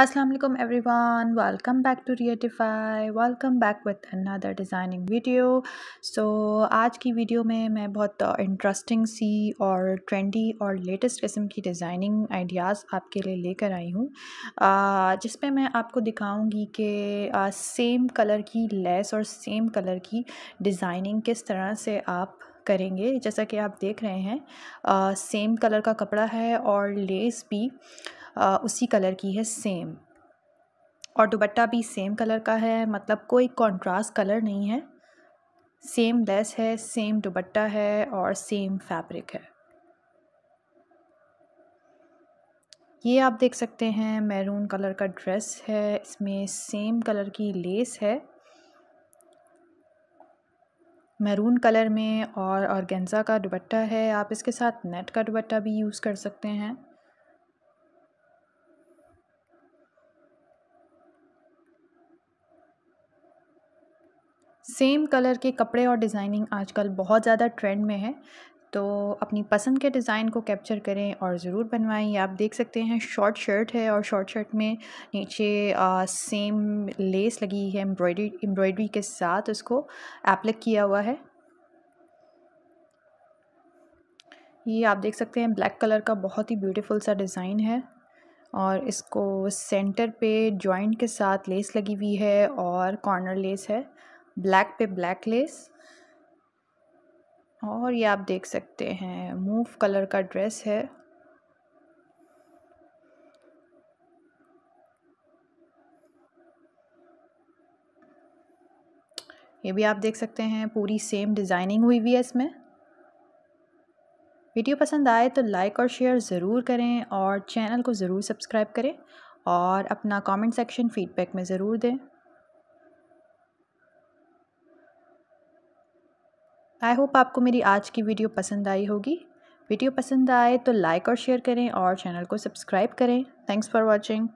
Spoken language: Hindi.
every one welcome back to Reatify welcome back with another designing video so आज की वीडियो में मैं बहुत इंटरेस्टिंग uh, सी और ट्रेंडी और लेटेस्ट किस्म की डिज़ाइनिंग आइडियाज़ आपके लिए लेकर आई हूँ uh, जिसमें मैं आपको दिखाऊंगी कि सेम uh, कलर की लेस और सेम कलर की डिज़ाइनिंग किस तरह से आप करेंगे जैसा कि आप देख रहे हैं आ, सेम कलर का कपड़ा है और लेस भी आ, उसी कलर की है सेम और दुबट्टा भी सेम कलर का है मतलब कोई कंट्रास्ट कलर नहीं है सेम लेस है सेम दुबट्टा है और सेम फैब्रिक है ये आप देख सकते हैं मैरून कलर का ड्रेस है इसमें सेम कलर की लेस है मैरून कलर में और गेंजा का दुबट्टा है आप इसके साथ नेट का दुबट्टा भी यूज़ कर सकते हैं सेम कलर के कपड़े और डिज़ाइनिंग आजकल बहुत ज़्यादा ट्रेंड में है तो अपनी पसंद के डिज़ाइन को कैप्चर करें और ज़रूर बनवाएं आप देख सकते हैं शॉर्ट शर्ट है और शॉर्ट शर्ट में नीचे आ, सेम लेस लगी है एम्ब्रॉयडरी एम्ब्रॉयडरी के साथ उसको एप्लिक किया हुआ है ये आप देख सकते हैं ब्लैक कलर का बहुत ही ब्यूटीफुल सा डिज़ाइन है और इसको सेंटर पे जॉइंट के साथ लेस लगी हुई है और कॉर्नर लेस है ब्लैक पे ब्लैक लेस और ये आप देख सकते हैं मूव कलर का ड्रेस है ये भी आप देख सकते हैं पूरी सेम डिज़ाइनिंग हुई हुई है इसमें वीडियो पसंद आए तो लाइक और शेयर ज़रूर करें और चैनल को ज़रूर सब्सक्राइब करें और अपना कमेंट सेक्शन फीडबैक में ज़रूर दें आई होप आपको मेरी आज की वीडियो पसंद आई होगी वीडियो पसंद आए तो लाइक और शेयर करें और चैनल को सब्सक्राइब करें थैंक्स फॉर वॉचिंग